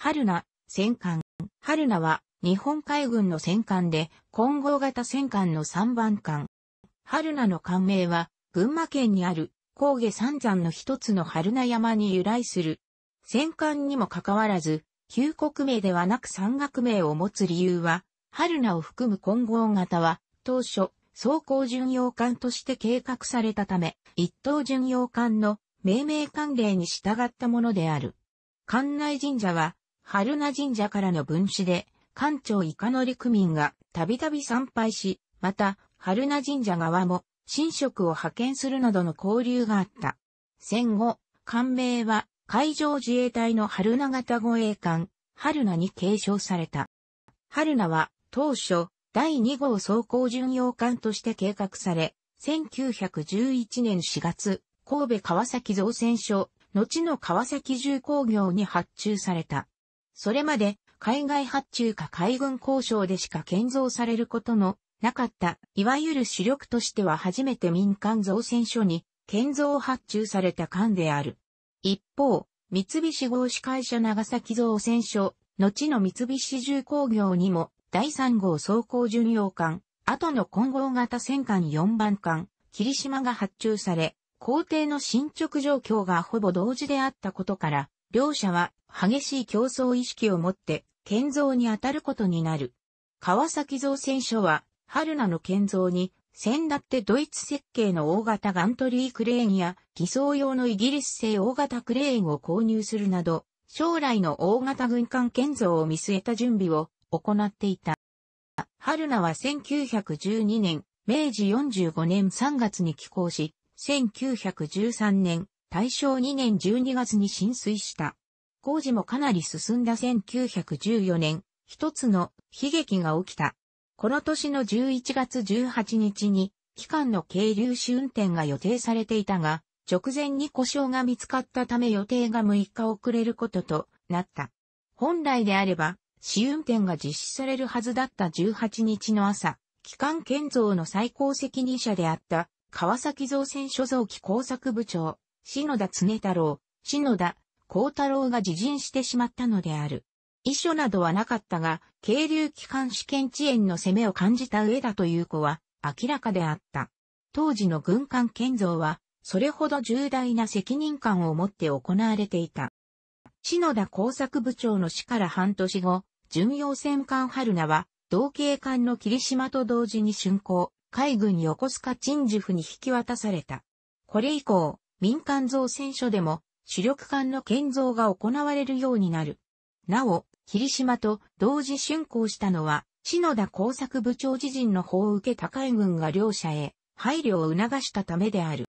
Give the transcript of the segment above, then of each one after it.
春名、戦艦。春名は、日本海軍の戦艦で、混合型戦艦の3番艦。春名の艦名は、群馬県にある、高下三山の一つの春名山に由来する。戦艦にもかかわらず、旧国名ではなく山岳名を持つ理由は、春名を含む混合型は、当初、装甲巡洋艦として計画されたため、一等巡洋艦の命名慣例に従ったものである。館内神社は、春名神社からの分子で、官庁以下の陸民がたびたび参拝し、また、春名神社側も、神職を派遣するなどの交流があった。戦後、官名は、海上自衛隊の春名型護衛艦、春名に継承された。春名は、当初、第2号走行巡洋艦として計画され、1911年4月、神戸川崎造船所、後の川崎重工業に発注された。それまで海外発注か海軍交渉でしか建造されることのなかった、いわゆる主力としては初めて民間造船所に建造発注された艦である。一方、三菱合資会社長崎造船所、後の三菱重工業にも第3号走行巡洋艦、後の混合型戦艦4番艦、霧島が発注され、工程の進捗状況がほぼ同時であったことから、両者は激しい競争意識を持って建造に当たることになる。川崎造船所は、春菜の建造に、先だってドイツ設計の大型ガントリークレーンや、偽装用のイギリス製大型クレーンを購入するなど、将来の大型軍艦建造を見据えた準備を行っていた。春菜は1912年、明治45年3月に寄港し、1913年大正2年12月に浸水した。工事もかなり進んだ1914年、一つの悲劇が起きた。この年の11月18日に、機関の軽粒子運転が予定されていたが、直前に故障が見つかったため予定が6日遅れることとなった。本来であれば、試運転が実施されるはずだった18日の朝、機関建造の最高責任者であった、川崎造船所蔵機工作部長、篠田常太郎、篠田、幸太郎が自陣してしまったのである。遺書などはなかったが、渓流機関試験遅延の攻めを感じた上田という子は明らかであった。当時の軍艦建造は、それほど重大な責任感を持って行われていた。篠田工作部長の死から半年後、巡洋戦艦春名は、同系艦の霧島と同時に竣工、海軍横須賀鎮守府に引き渡された。これ以降、民間造船所でも主力艦の建造が行われるようになる。なお、霧島と同時竣工したのは、篠田工作部長自陣の法を受け高い軍が両者へ配慮を促したためである。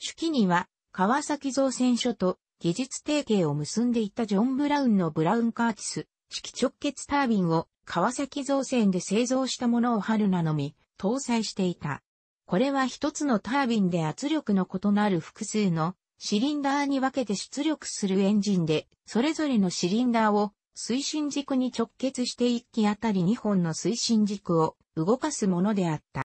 手記には、川崎造船所と技術提携を結んでいたジョン・ブラウンのブラウン・カーティス、式直結タービンを川崎造船で製造したものを春なのみ搭載していた。これは一つのタービンで圧力の異なる複数のシリンダーに分けて出力するエンジンで、それぞれのシリンダーを推進軸に直結して1機あたり2本の推進軸を動かすものであった。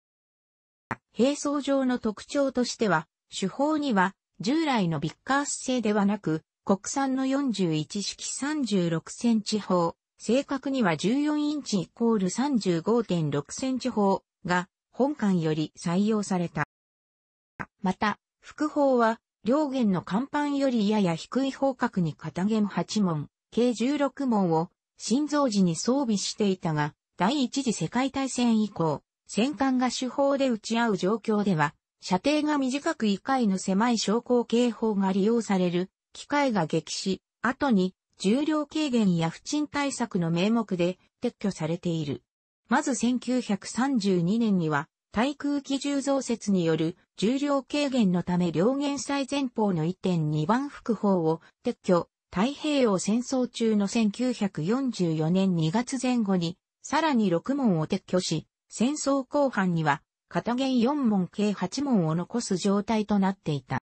並走上の特徴としては、手法には従来のビッカース製ではなく、国産の41式36センチ砲、正確には14インチイコール35.6センチ砲が本館より採用された。また、副砲は、両弦の甲板よりやや低い方角に片弦8門、計16門を、心臓時に装備していたが、第一次世界大戦以降、戦艦が手法で撃ち合う状況では、射程が短く以界の狭い昇降警報が利用される、機械が激し、後に重量軽減や不沈対策の名目で撤去されている。まず1932年には、対空機重増設による重量軽減のため両舷最前方の1.2番複砲を撤去、太平洋戦争中の1944年2月前後に、さらに6門を撤去し、戦争後半には、片弦4門計8門を残す状態となっていた。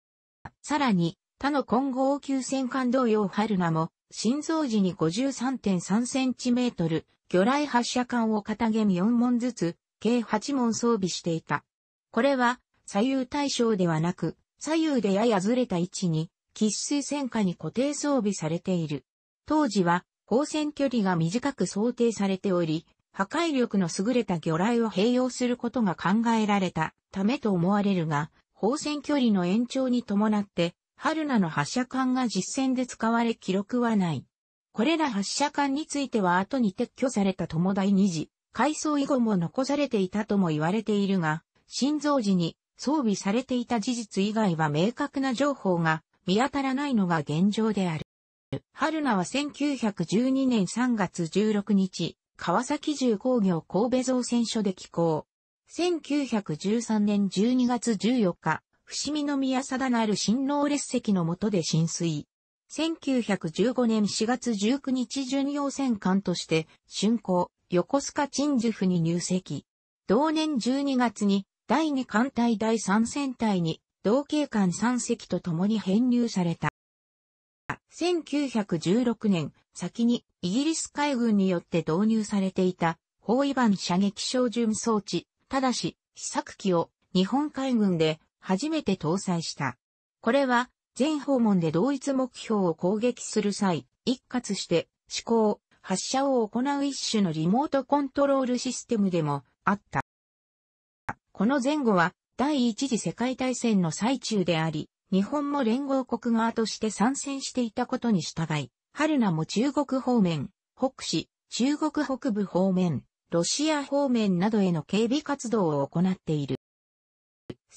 さらに、他の混合級戦艦同様春名も、心臓時に 53.3cm、魚雷発射管を片弦4門ずつ、計8門装備していた。これは、左右対称ではなく、左右でややずれた位置に、喫水戦火に固定装備されている。当時は、光線距離が短く想定されており、破壊力の優れた魚雷を併用することが考えられたためと思われるが、放線距離の延長に伴って、春菜の発射管が実戦で使われ記録はない。これら発射管については後に撤去された友大2次、改装以後も残されていたとも言われているが、心臓時に装備されていた事実以外は明確な情報が見当たらないのが現状である。春菜は1912年3月16日、川崎重工業神戸造船所で寄港。1913年12月14日、伏見宮定なる新能列席の下で浸水。1915年4月19日巡洋戦艦として、竣工、横須賀鎮守府に入籍。同年12月に、第2艦隊第3戦隊に、同警官3隻と共に編入された。1916年、先にイギリス海軍によって導入されていた、包囲板射撃照準装置、ただし、試作機を日本海軍で初めて搭載した。これは全訪問で同一目標を攻撃する際、一括して思考、発射を行う一種のリモートコントロールシステムでもあった。この前後は第一次世界大戦の最中であり、日本も連合国側として参戦していたことに従い、春名も中国方面、北市、中国北部方面、ロシア方面などへの警備活動を行っている。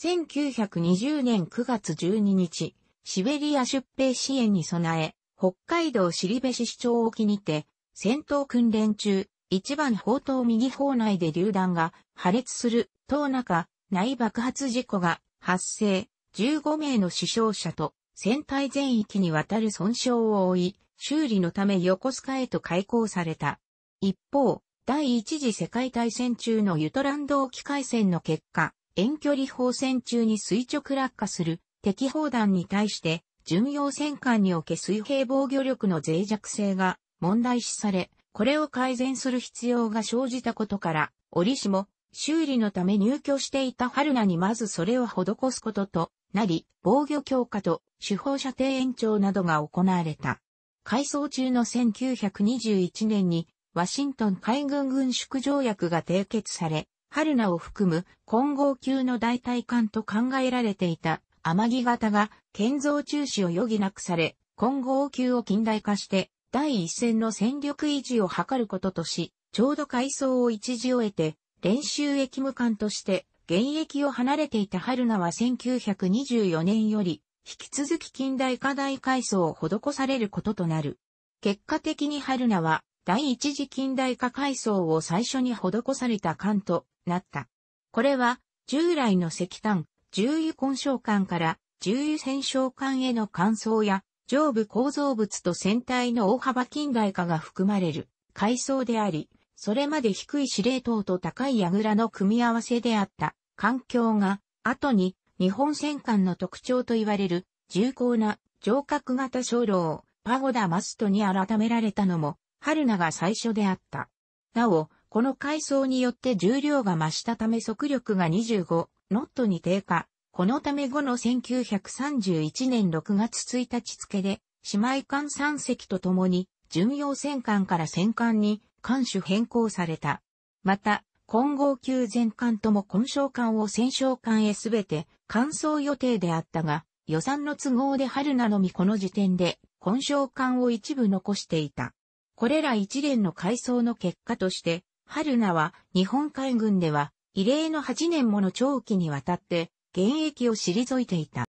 1920年9月12日、シベリア出兵支援に備え、北海道尻部市市長沖にて、戦闘訓練中、一番砲塔右砲内で榴弾が破裂する、塔中、内爆発事故が発生、15名の死傷者と、船体全域にわたる損傷を負い、修理のため横須賀へと開港された。一方、第一次世界大戦中のユトランド沖海戦の結果、遠距離砲戦中に垂直落下する敵砲弾に対して、巡洋戦艦におけ水平防御力の脆弱性が問題視され、これを改善する必要が生じたことから、折しも修理のため入居していた春菜にまずそれを施すこととなり、防御強化と手法射程延長などが行われた。改装中の1921年に、ワシントン海軍軍縮条約が締結され、春菜を含む混合級の代替艦と考えられていた天城型が建造中止を余儀なくされ、今後王宮を近代化して、第一線の戦力維持を図ることとし、ちょうど改装を一時終えて、練習役務官として、現役を離れていた春菜は1924年より、引き続き近代化大改装を施されることとなる。結果的に春菜は、第一次近代化改装を最初に施された艦となった。これは、従来の石炭、重油根小管から重油線小管への乾燥や上部構造物と船体の大幅近代化が含まれる階層であり、それまで低い司令塔と高い櫓の組み合わせであった環境が、後に日本戦艦の特徴と言われる重厚な城郭型鐘楼、パゴダマストに改められたのも、春菜が最初であった。なお、この階層によって重量が増したため速力が25ノットに低下。このため後の1931年6月1日付で、姉妹艦3隻と共に、巡洋戦艦から戦艦に、艦種変更された。また、混合級全艦とも混焼艦を戦勝艦へすべて、完装予定であったが、予算の都合で春なのみこの時点で、混焼艦を一部残していた。これら一連の改装の結果として、春菜は日本海軍では異例の8年もの長期にわたって現役を退いていた。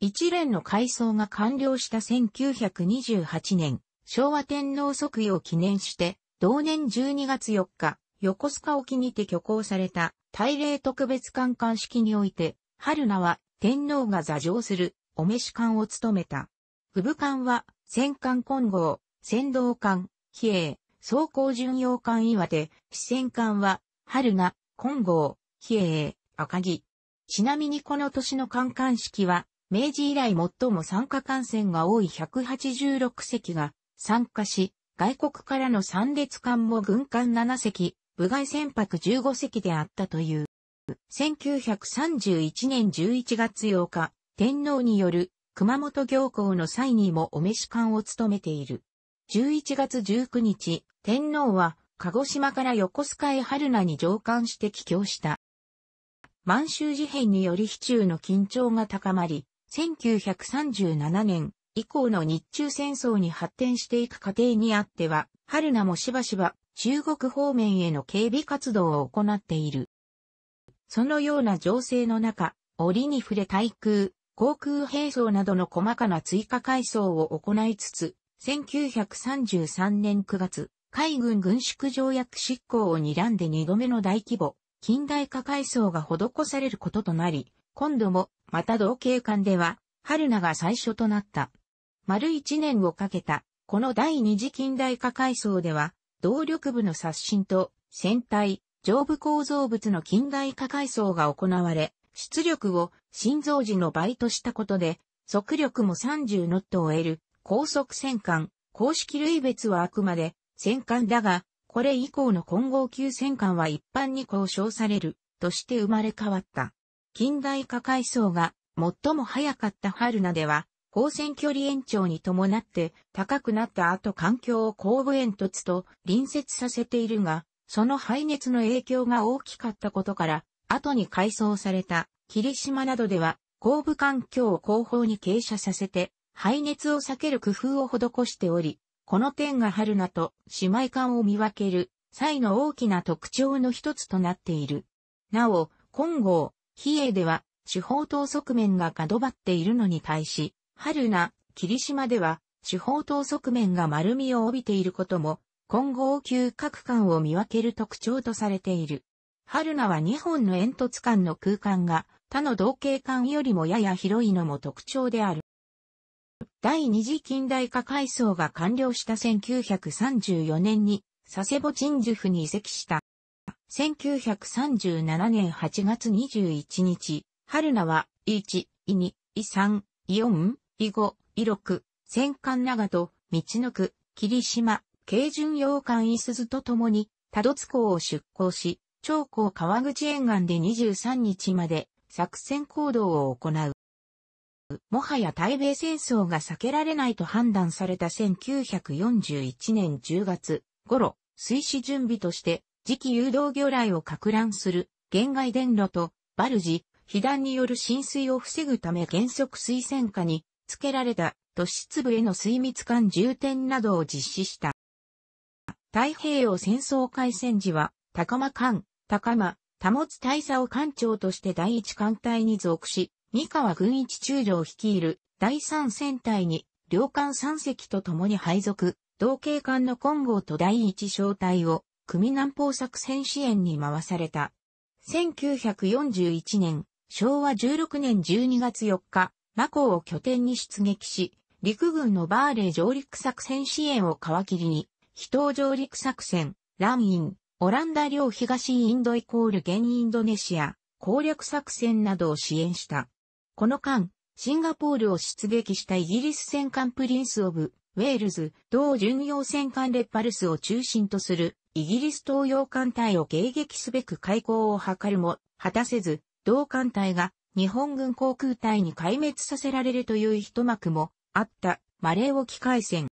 一連の改装が完了した1928年、昭和天皇即位を記念して、同年12月4日、横須賀沖にて挙行された大礼特別官官式において、春名は天皇が座上するお召し官を務めた。部部官は戦艦混合、戦道艦、比叡、総行巡洋艦岩手、四川艦は春が、金剛、比叡、赤木。ちなみにこの年の観艦式は、明治以来最も参加艦船が多い186隻が参加し、外国からの参列艦も軍艦7隻、部外船舶15隻であったという。1931年11月8日、天皇による熊本行行の際にもお召し艦を務めている。11月19日、天皇は鹿児島から横須賀へ春名に上艦して帰郷した。満州事変により市中の緊張が高まり、1937年以降の日中戦争に発展していく過程にあっては、春名もしばしば中国方面への警備活動を行っている。そのような情勢の中、折に触れ対空、航空兵装などの細かな追加改装を行いつつ、1933年9月、海軍軍縮条約執行を睨んで2度目の大規模、近代化改装が施されることとなり、今度も、また同警官では、春名が最初となった。丸1年をかけた、この第二次近代化改装では、動力部の刷新と、船体、上部構造物の近代化改装が行われ、出力を心臓時の倍としたことで、速力も30ノットを得る、高速戦艦、公式類別はあくまで戦艦だが、これ以降の混合級戦艦は一般に交渉されるとして生まれ変わった。近代化階層が最も早かった春名では、高線距離延長に伴って高くなった後環境を後部煙突と隣接させているが、その排熱の影響が大きかったことから、後に改装された霧島などでは後部環境を後方に傾斜させて、排熱を避ける工夫を施しており、この点が春菜と姉妹艦を見分ける際の大きな特徴の一つとなっている。なお、金剛、比叡では、手法等側面が角張っているのに対し、春菜、霧島では、手法等側面が丸みを帯びていることも、混合級各間を見分ける特徴とされている。春菜は2本の煙突間の空間が他の同型間よりもやや広いのも特徴である。第二次近代化改装が完了した1934年に佐世保鎮守府に移籍した。1937年8月21日、春名は、1、2、3、4、5、6、戦艦長と、道の区、霧島、京順洋館伊鈴と共に、多度津港を出港し、長江川口沿岸で23日まで作戦行動を行う。もはや対米戦争が避けられないと判断された1941年10月頃、水死準備として次期誘導魚雷を拡乱する、限外電路と、バルジ、被弾による浸水を防ぐため原則水戦下に付けられた突出部への水密管充填などを実施した。太平洋戦争開戦時は、高間艦、高間、保つ大佐を艦長として第一艦隊に属し、三河軍一中将率いる第三戦隊に、両艦三隻と共に配属、同系艦の金剛と第一小隊を、組南方作戦支援に回された。1941年、昭和16年12月4日、マコを拠点に出撃し、陸軍のバーレー上陸作戦支援を皮切りに、非東上陸作戦、ランイン、オランダ領東インドイコール現インドネシア、攻略作戦などを支援した。この間、シンガポールを出撃したイギリス戦艦プリンス・オブ・ウェールズ、同巡洋戦艦レッパルスを中心とするイギリス東洋艦隊を迎撃すべく開港を図るも、果たせず、同艦隊が日本軍航空隊に壊滅させられるという一幕もあったマレー沖海戦。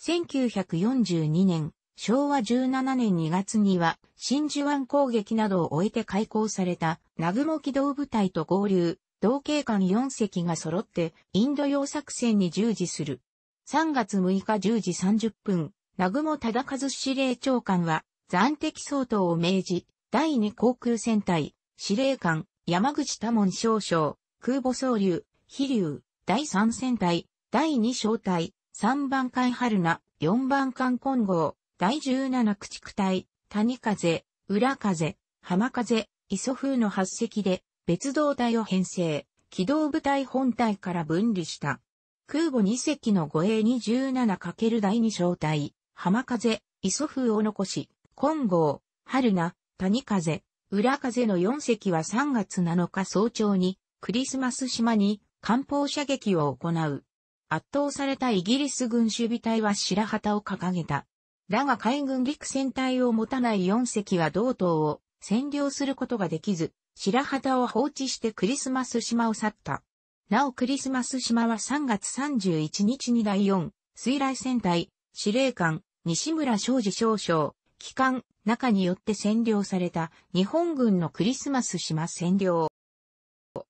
1942年、昭和17年2月には真珠湾攻撃などを終えて開港された南雲機動部隊と合流、同警官4隻が揃ってインド洋作戦に従事する。3月6日10時30分、南雲忠和司令長官は暫敵相当を命じ、第2航空戦隊、司令官、山口多門少将、空母総流、飛竜、第3戦隊、第2小隊、3番艦春菜、4番艦金剛、第17駆逐隊、谷風、裏風、浜風、磯風の8隻で、別動隊を編成、機動部隊本隊から分離した。空母2隻の護衛 27× 第2小隊、浜風、磯風を残し、金剛、春名、谷風、裏風の4隻は3月7日早朝に、クリスマス島に、艦砲射撃を行う。圧倒されたイギリス軍守備隊は白旗を掲げた。だが海軍陸戦隊を持たない4隻は同島を占領することができず、白旗を放置してクリスマス島を去った。なおクリスマス島は3月31日に第4、水雷戦隊、司令官、西村昌司少将、機関、中によって占領された日本軍のクリスマス島占領。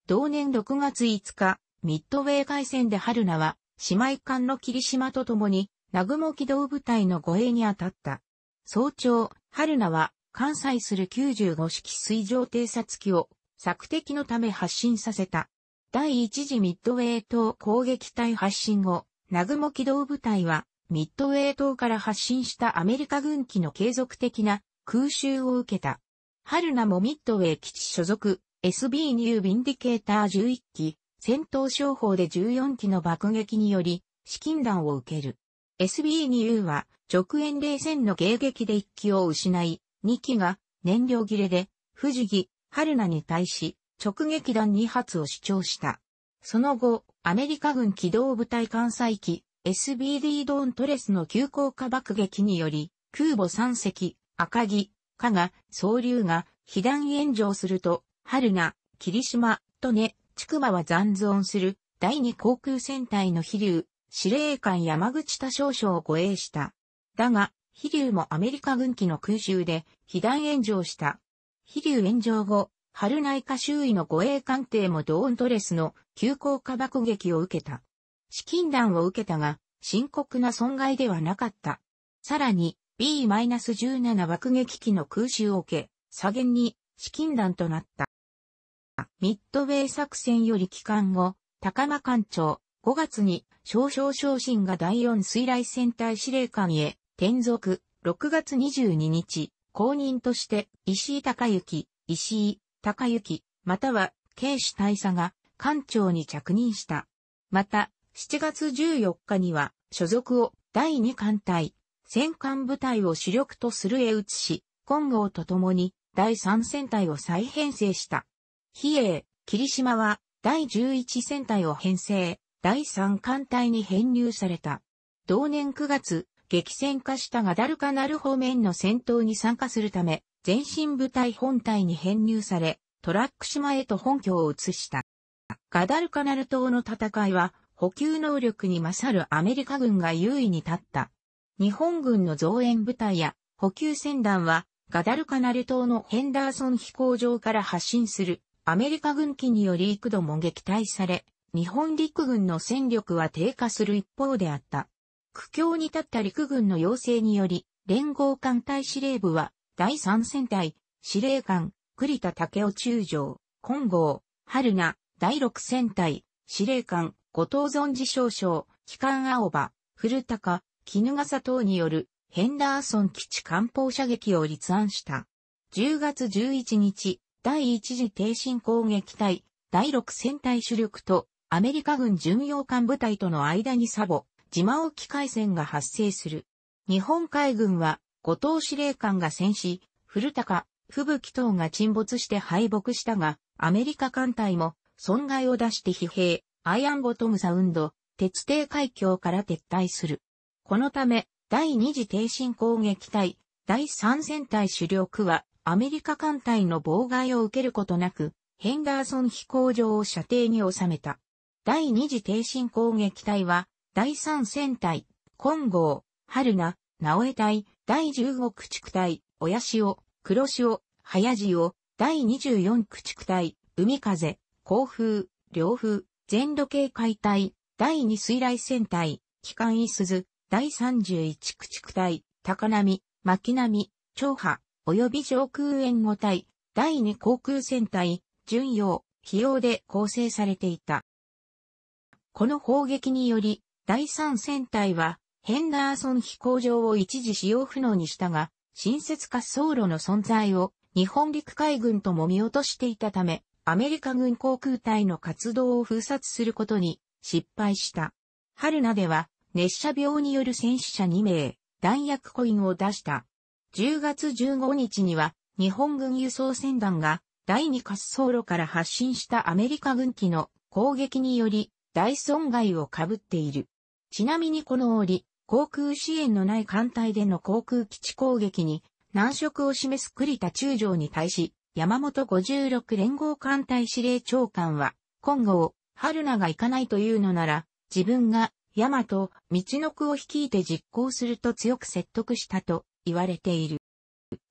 同年6月5日、ミッドウェー海戦で春菜は、姉妹艦の霧島と共に、南雲機動部隊の護衛に当たった。早朝、春菜は、関西する95式水上偵察機を索敵のため発進させた。第一次ミッドウェー島攻撃隊発進後、南雲機動部隊はミッドウェー島から発進したアメリカ軍機の継続的な空襲を受けた。春名もミッドウェー基地所属 SB ニュービンディケーター11機、戦闘商法で14機の爆撃により、資金弾を受ける。SB2U は直遠冷戦の迎撃で1機を失い、2機が燃料切れで、藤木、春菜に対し、直撃弾2発を主張した。その後、アメリカ軍機動部隊艦載機、SBD ドーントレスの急降下爆撃により、空母3隻、赤木、加賀、総流が、被弾炎上すると、春菜、霧島、とね、ちくまは残存する、第二航空戦隊の飛竜、司令官山口多少将を護衛した。だが、飛竜もアメリカ軍機の空襲で被弾炎上した。飛竜炎上後、春内科周囲の護衛艦艇もドーントレスの急降下爆撃を受けた。資金弾を受けたが、深刻な損害ではなかった。さらに、B-17 爆撃機の空襲を受け、左舷に資金弾となった。ミッドウェイ作戦より帰還後、高間艦長、5月に少々昇進が第4水雷戦隊司令官へ転属、6月22日、公認として石井隆之、石井隆之、または警視大佐が艦長に着任した。また、7月14日には所属を第2艦隊、戦艦部隊を主力とするへ移し、金剛と共に第3戦隊を再編成した。比叡、霧島は第11戦隊を編成、第3艦隊に編入された。同年9月、激戦化したガダルカナル方面の戦闘に参加するため、前進部隊本隊に編入され、トラック島へと本拠を移した。ガダルカナル島の戦いは、補給能力に勝るアメリカ軍が優位に立った。日本軍の増援部隊や補給船団は、ガダルカナル島のヘンダーソン飛行場から発進するアメリカ軍機により幾度も撃退され、日本陸軍の戦力は低下する一方であった。苦境に立った陸軍の要請により、連合艦隊司令部は、第三戦隊、司令官、栗田武雄中将、金剛、春菜、第六戦隊、司令官、後藤存治少将、機関青葉、古高、絹笠等による、ヘンダーソン基地艦砲射撃を立案した。10月11日、第一次停戦攻撃隊、第六戦隊主力と、アメリカ軍巡洋艦部隊との間にサボ、島沖海戦が発生する。日本海軍は、後藤司令官が戦死、古高、吹雪等が沈没して敗北したが、アメリカ艦隊も損害を出して疲弊、アイアンボトムサウンド、鉄底海峡から撤退する。このため、第二次挺戦攻撃隊、第三戦隊主力は、アメリカ艦隊の妨害を受けることなく、ヘンダーソン飛行場を射程に収めた。第二次挺戦攻撃隊は、第3戦隊、金剛、春菜、直江隊、第15駆逐隊、親潮、黒潮、早潮、第24駆逐隊、海風、甲風、両風、全土系解体、第2水雷戦隊、機関いすず、第31駆逐隊、高波、巻波、長波、及び上空援護隊、第2航空戦隊、巡洋、費用で構成されていた。この砲撃により、第三戦隊は、ヘンダーソン飛行場を一時使用不能にしたが、新設滑走路の存在を日本陸海軍とも見落としていたため、アメリカ軍航空隊の活動を封殺することに失敗した。春名では、熱射病による戦死者2名、弾薬コインを出した。10月15日には、日本軍輸送船団が第2滑走路から発進したアメリカ軍機の攻撃により大損害を被っている。ちなみにこの折、航空支援のない艦隊での航空基地攻撃に難色を示す栗田中将に対し、山本56連合艦隊司令長官は、今後、春名が行かないというのなら、自分が、大和、道の区を率いて実行すると強く説得したと言われている。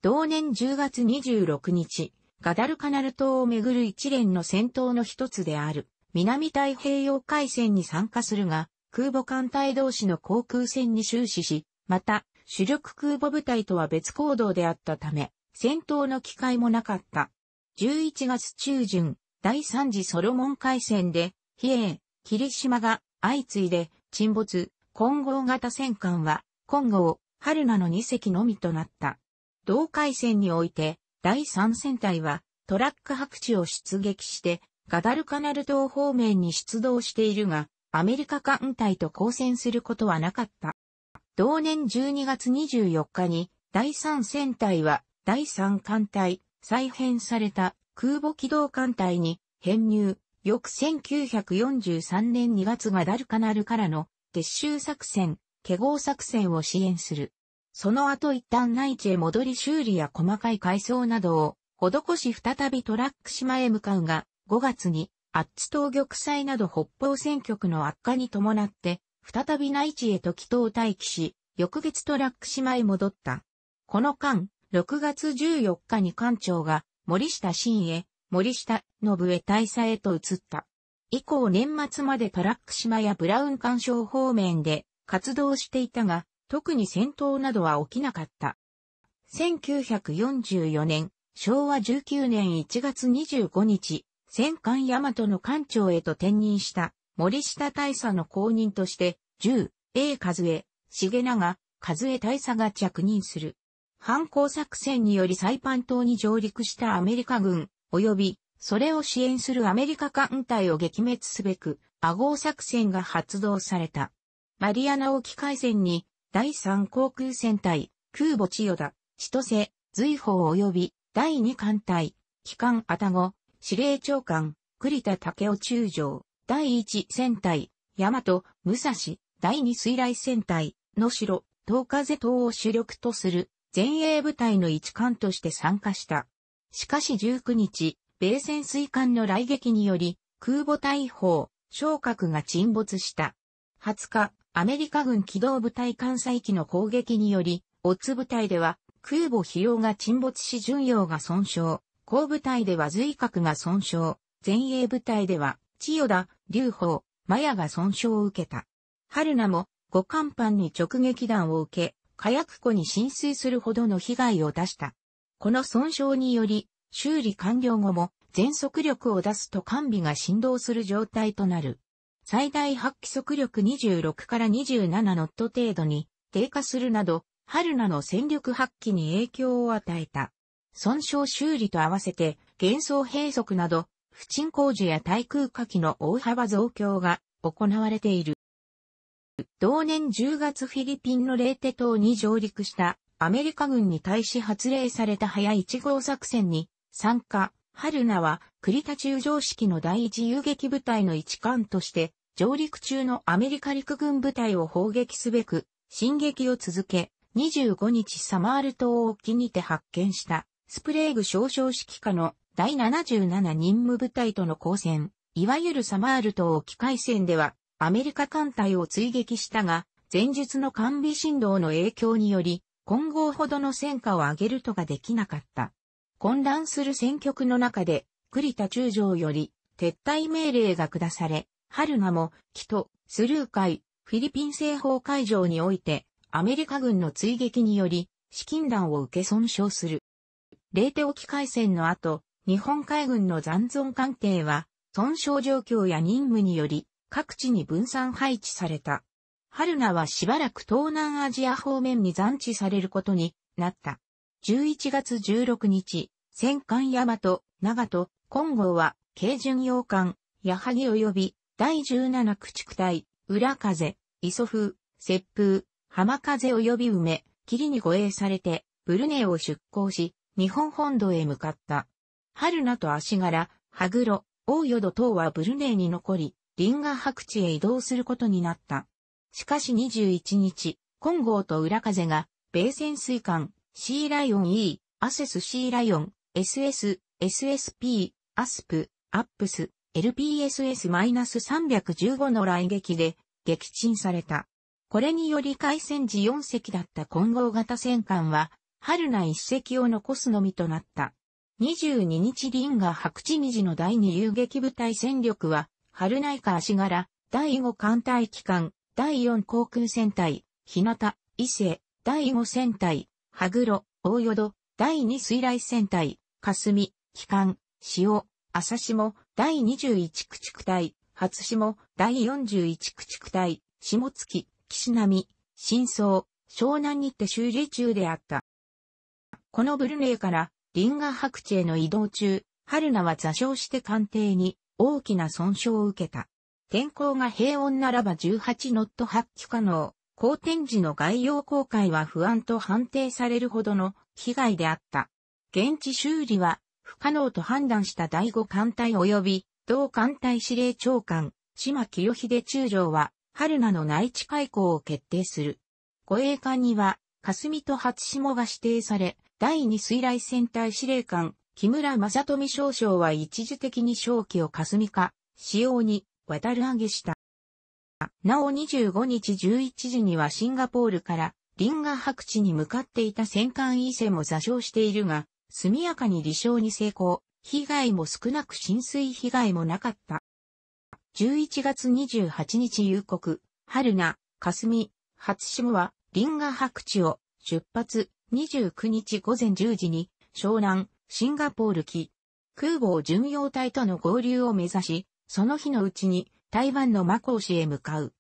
同年10月26日、ガダルカナル島をめぐる一連の戦闘の一つである、南太平洋海戦に参加するが、空母艦隊同士の航空戦に終始し、また、主力空母部隊とは別行動であったため、戦闘の機会もなかった。11月中旬、第3次ソロモン海戦で、比叡、霧島が相次いで沈没、混合型戦艦は、混合、春菜の2隻のみとなった。同海戦において、第3戦隊は、トラック白地を出撃して、ガダルカナル島方面に出動しているが、アメリカ艦隊と交戦することはなかった。同年12月24日に第3戦隊は第3艦隊再編された空母機動艦隊に編入。翌1943年2月がダルカナルからの撤収作戦、華合作戦を支援する。その後一旦内地へ戻り修理や細かい改装などを施し再びトラック島へ向かうが、5月にアッツ島玉砕など北方戦局の悪化に伴って、再び内地へと帰島待機し、翌月トラック島へ戻った。この間、6月14日に艦長が森下新へ、森下信へ大佐へと移った。以降年末までトラック島やブラウン艦渉方面で活動していたが、特に戦闘などは起きなかった。1944年、昭和19年1月25日、戦艦大和の艦長へと転任した森下大佐の後任として、10、A 和江、重永、和江大佐が着任する。反抗作戦によりサイパン島に上陸したアメリカ軍、及び、それを支援するアメリカ艦隊を撃滅すべく、アゴ作戦が発動された。マリアナ沖海戦に、第3航空戦隊、空母千代田、千歳、随宝及び、第2艦隊、機関アタゴ、司令長官、栗田武雄中将、第一戦隊、大和、武蔵、第二水雷戦隊、野城、東風島を主力とする前衛部隊の一環として参加した。しかし19日、米潜水艦の来撃により、空母大砲、昇格が沈没した。20日、アメリカ軍機動部隊艦載機の攻撃により、オッツ部隊では、空母費用が沈没し巡洋が損傷、後部隊では随格が損傷、前衛部隊では千代田、劉邦、麻也が損傷を受けた。春名も五艦班に直撃弾を受け、火薬庫に浸水するほどの被害を出した。この損傷により、修理完了後も全速力を出すと完備が振動する状態となる。最大発揮速力26から27ノット程度に低下するなど、春名の戦力発揮に影響を与えた。損傷修理と合わせて、幻想閉塞など、不沈工事や対空火器の大幅増強が行われている。同年10月フィリピンのレーテ島に上陸したアメリカ軍に対し発令された早1号作戦に参加、春名は栗田中上式の第一遊撃部隊の一艦として上陸中のアメリカ陸軍部隊を砲撃すべく進撃を続け25日サマール島沖にて発見した。スプレーグ少将指揮下の第77任務部隊との交戦、いわゆるサマール島機海戦では、アメリカ艦隊を追撃したが、前述の完備振動の影響により、今後ほどの戦果を上げるとができなかった。混乱する戦局の中で、栗田中将より撤退命令が下され、春名も、木スルー海、フィリピン西方海上において、アメリカ軍の追撃により、資金弾を受け損傷する。冷手沖海戦の後、日本海軍の残存艦艇は、損傷状況や任務により、各地に分散配置された。春名はしばらく東南アジア方面に残置されることになった。11月16日、戦艦大和、長門、金剛は、軽巡洋艦、矢作及び、第17駆逐隊、裏風、磯風、雪風、浜風及び梅、霧に護衛されて、ブルネーを出港し、日本本土へ向かった。春名と足柄、羽黒、大淀等はブルネイに残り、リンガ白地へ移動することになった。しかし21日、金剛と浦風が、米潜水艦、シーライオン E、アセスシーライオン、SS、SSP、アスプ、アップス、LPSS-315 の来撃で撃沈された。これにより海戦時4隻だった混合型戦艦は春内一石を残すのみとなった。22日林が白地虹の第二遊撃部隊戦力は、春内科足柄、第五艦隊機関、第四航空戦隊、日向、伊勢、第五戦隊、羽黒、大淀、第二水雷戦隊、霞、機関、潮、朝下、第21駆逐隊、初下、第41駆逐隊、下月、岸波、新相、湘南にて修理中であった。このブルネイからリンガ白地への移動中、春菜は座礁して艦艇に大きな損傷を受けた。天候が平穏ならば18ノット発揮可能。好天時の概要公開は不安と判定されるほどの被害であった。現地修理は不可能と判断した第5艦隊及び同艦隊司令長官、島清秀中将は春菜の内地開港を決定する。護衛艦には霞と初下が指定され、第二水雷戦隊司令官、木村正富少将は一時的に正気を霞か、使用に渡る上げした。なお25日11時にはシンガポールからリンガ白地に向かっていた戦艦伊勢も座礁しているが、速やかに離礁に成功、被害も少なく浸水被害もなかった。11月28日夕刻、春名、霞、初島は、リンガ白地を出発、29日午前10時に、湘南、シンガポール機、空母巡洋隊との合流を目指し、その日のうちに台湾のマコー市へ向かう。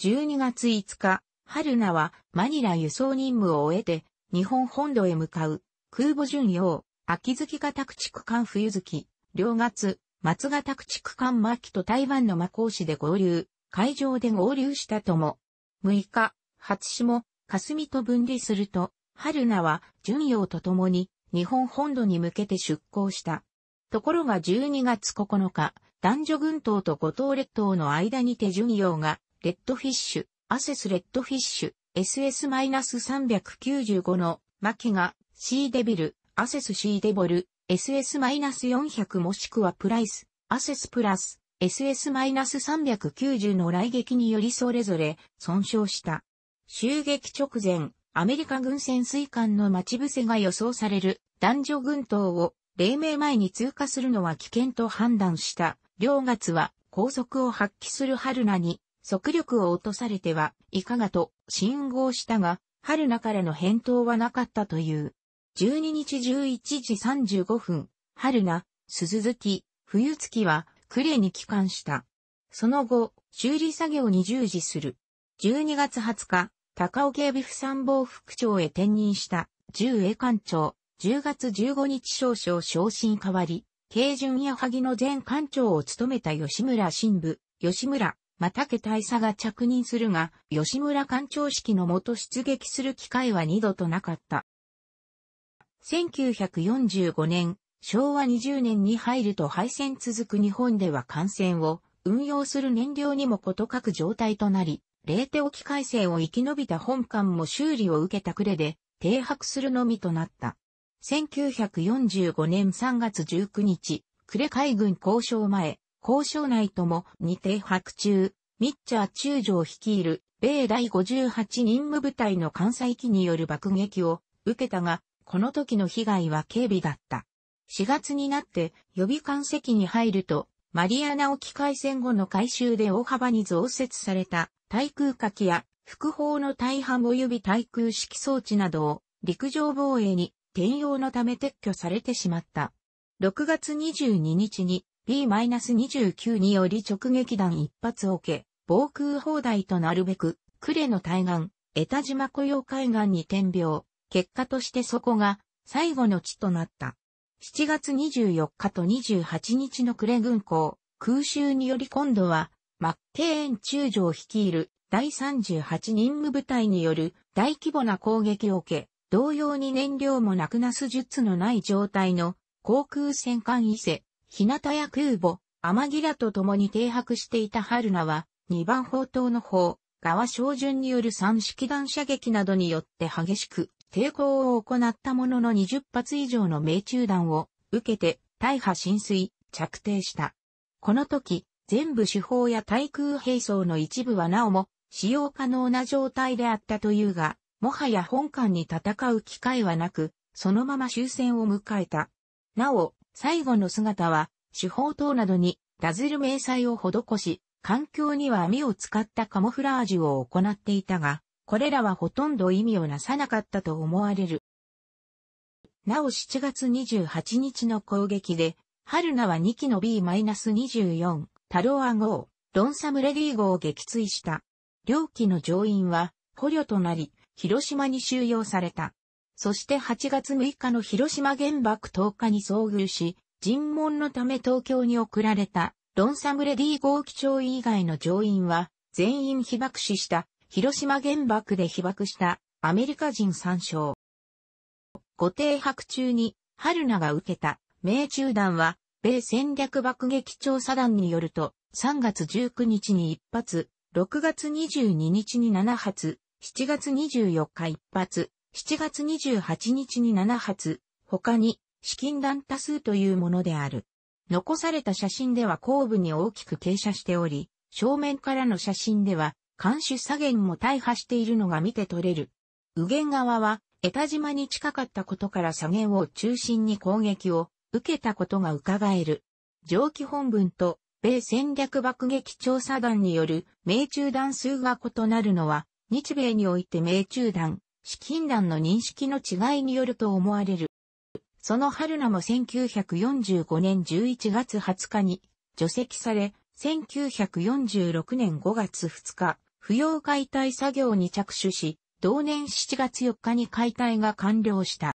12月5日、春菜はマニラ輸送任務を終えて、日本本土へ向かう、空母巡洋、秋月型駆逐艦冬月、両月、松型駆逐艦末期と台湾のマコー市で合流、海上で合流したとも。6日、初島、霞と分離すると、春名は順洋と共に日本本土に向けて出港した。ところが12月9日、男女群島と五島列島の間にて順洋が、レッドフィッシュ、アセスレッドフィッシュ、SS-395 の、マキが、シーデビル、アセスシーデボル、SS-400 もしくはプライス、アセスプラス、SS-390 の来撃によりそれぞれ損傷した。襲撃直前、アメリカ軍潜水艦の待ち伏せが予想される男女群島を黎明前に通過するのは危険と判断した両月は高速を発揮する春菜に速力を落とされてはいかがと信号したが春菜からの返答はなかったという。12日11時35分、春菜、鈴月、冬月は呉に帰還した。その後、修理作業に従事する。12月20日、高尾警備府参謀副長へ転任した、従衛官長、10月15日少々昇進変わり、軽巡矢萩の前官長を務めた吉村新部、吉村、また家大佐が着任するが、吉村官長式の下出撃する機会は二度となかった。1945年、昭和20年に入ると敗戦続く日本では艦船を運用する燃料にも事欠く状態となり、冷ーテ沖改正を生き延びた本館も修理を受けたくれで、停泊するのみとなった。1945年3月19日、呉海軍交渉前、交渉内ともに停泊中、ミッチャー中将率いる米第58任務部隊の関西機による爆撃を受けたが、この時の被害は軽微だった。4月になって予備艦席に入ると、マリアナ沖海戦後の改修で大幅に増設された対空火器や副砲の大半及び対空式装置などを陸上防衛に転用のため撤去されてしまった。6月22日に B-29 により直撃弾一発を受け、防空砲台となるべく、呉の対岸、江田島雇用海岸に転病、結果としてそこが最後の地となった。7月24日と28日の呉軍港、空襲により今度はマッケーン中将率いる第38任務部隊による大規模な攻撃を受け、同様に燃料もなくなす術のない状態の航空戦艦伊勢、日向や空母、天ギラと共に停泊していた春名は、2番砲塔の砲、側小順による三式弾射撃などによって激しく抵抗を行ったものの20発以上の命中弾を受けて大破浸水、着底した。この時、全部手法や対空兵装の一部はなおも使用可能な状態であったというが、もはや本艦に戦う機会はなく、そのまま終戦を迎えた。なお、最後の姿は、手法等などにダズル迷彩を施し、環境には網を使ったカモフラージュを行っていたが、これらはほとんど意味をなさなかったと思われる。なお7月28日の攻撃で、春菜は2機の B-24 タロア号、ロンサムレディ号を撃墜した。両機の乗員は捕虜となり、広島に収容された。そして8月6日の広島原爆投下に遭遇し、尋問のため東京に送られた、ロンサムレディ号機長以外の乗員は、全員被爆死した、広島原爆で被爆した、アメリカ人参照。ご停泊中に、春名が受けた、命中弾は、米戦略爆撃調査団によると、3月19日に1発、6月22日に7発、7月24日1発、7月28日に7発、他に、資金弾多数というものである。残された写真では後部に大きく傾斜しており、正面からの写真では、監視左舷も大破しているのが見て取れる。右舷側は、江田島に近かったことから左舷を中心に攻撃を受けたことが伺える。上記本文と米戦略爆撃調査団による命中弾数が異なるのは、日米において命中弾、資金弾の認識の違いによると思われる。その春名も1945年11月20日に除籍され、1946年5月2日、不要解体作業に着手し、同年7月4日に解体が完了した。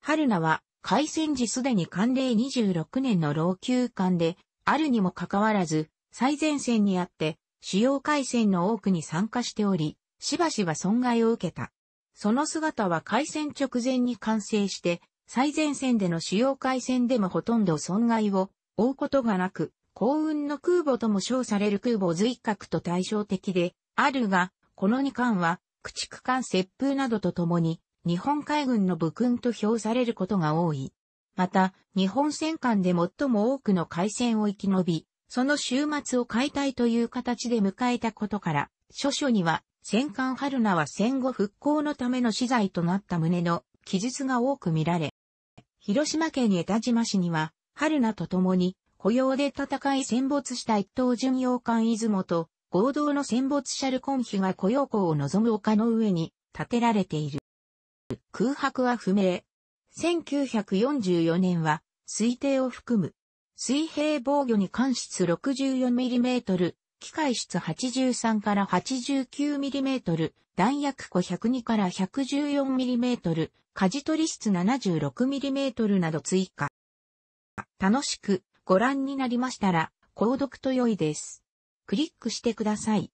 春名は開戦時すでに慣例26年の老朽艦で、あるにもかかわらず、最前線にあって、主要海戦の多くに参加しており、しばしば損害を受けた。その姿は海戦直前に完成して、最前線での主要海戦でもほとんど損害を負うことがなく、幸運の空母とも称される空母随格と対照的で、あるが、この2艦は、駆逐艦接風などとともに、日本海軍の武勲と評されることが多い。また、日本戦艦で最も多くの海戦を生き延び、その週末を解体という形で迎えたことから、諸書には、戦艦春菜は戦後復興のための資材となった旨の記述が多く見られ、広島県江田島市には、春菜と共に、雇用で戦い戦没した一等巡洋艦出雲と、合同の戦没者ルコンヒが雇用校を望む丘の上に建てられている。空白は不明。1944年は、推定を含む、水平防御に関室 64mm、機械室83から 89mm、弾薬庫102から 114mm、舵取り室 76mm など追加。楽しくご覧になりましたら、購読と良いです。クリックしてください。